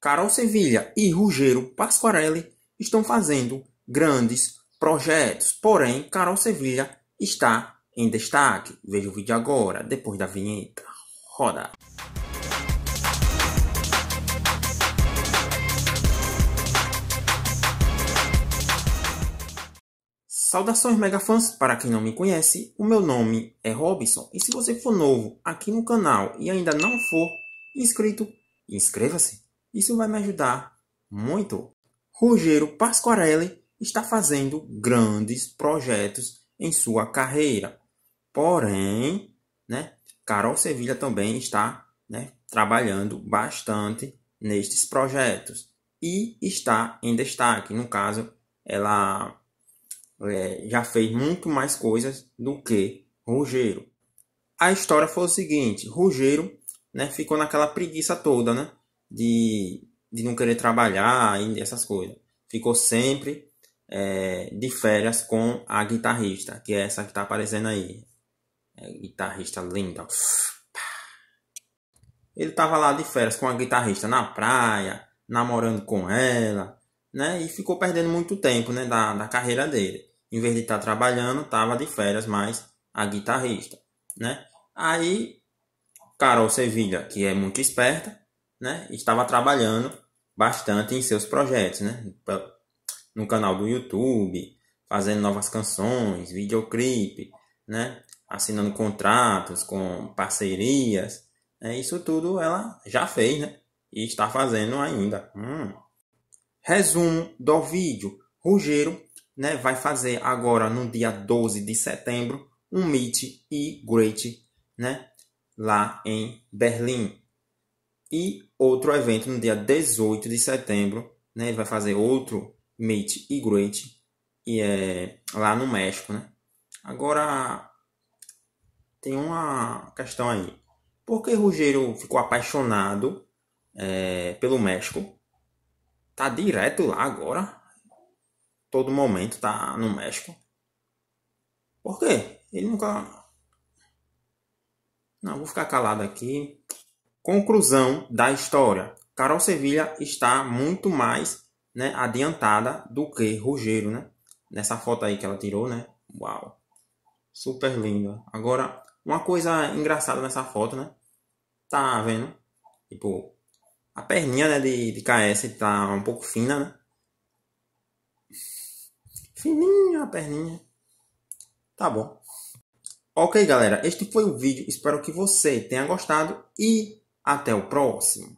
Carol Sevilha e Rugero Pasquarelli estão fazendo grandes projetos, porém Carol Sevilha está em destaque. Veja o vídeo agora, depois da vinheta. Roda! Saudações megafãs, para quem não me conhece, o meu nome é Robson e se você for novo aqui no canal e ainda não for inscrito, inscreva-se isso vai me ajudar muito. Rogério Pasquarelli está fazendo grandes projetos em sua carreira. Porém, né, Carol Sevilha também está né, trabalhando bastante nestes projetos e está em destaque. No caso, ela é, já fez muito mais coisas do que Rogério. A história foi o seguinte: Rogério né, ficou naquela preguiça toda, né? de, de não querer trabalhar e essas coisas. Ficou sempre é, de férias com a guitarrista, que é essa que tá aparecendo aí. É, guitarrista linda. Ele tava lá de férias com a guitarrista na praia, namorando com ela, né? E ficou perdendo muito tempo, né? Da, da carreira dele. Em vez de estar tá trabalhando, tava de férias mais a guitarrista, né? Aí, Carol Sevilha, que é muito esperta, né? Estava trabalhando bastante em seus projetos, né? No canal do YouTube, fazendo novas canções, videoclipe, né? Assinando contratos com parcerias, né? isso tudo ela já fez, né? E está fazendo ainda. Hum. Resumo do vídeo: Rugeiro, né? Vai fazer agora no dia 12 de setembro um meet e great, né? Lá em Berlim. E outro evento no dia 18 de setembro, né? Ele vai fazer outro Meet e Great e é lá no México, né? Agora tem uma questão aí. Por que Rugeiro ficou apaixonado é, pelo México? Tá direto lá agora? Todo momento tá no México. Por quê? Ele nunca. Não, vou ficar calado aqui. Conclusão da história. Carol Sevilha está muito mais né, adiantada do que Rogério, né? Nessa foto aí que ela tirou, né? Uau! Super linda. Agora, uma coisa engraçada nessa foto, né? Tá vendo? Tipo, a perninha né, de, de KS tá um pouco fina, né? Fininha a perninha. Tá bom. Ok, galera. Este foi o vídeo. Espero que você tenha gostado e até o próximo!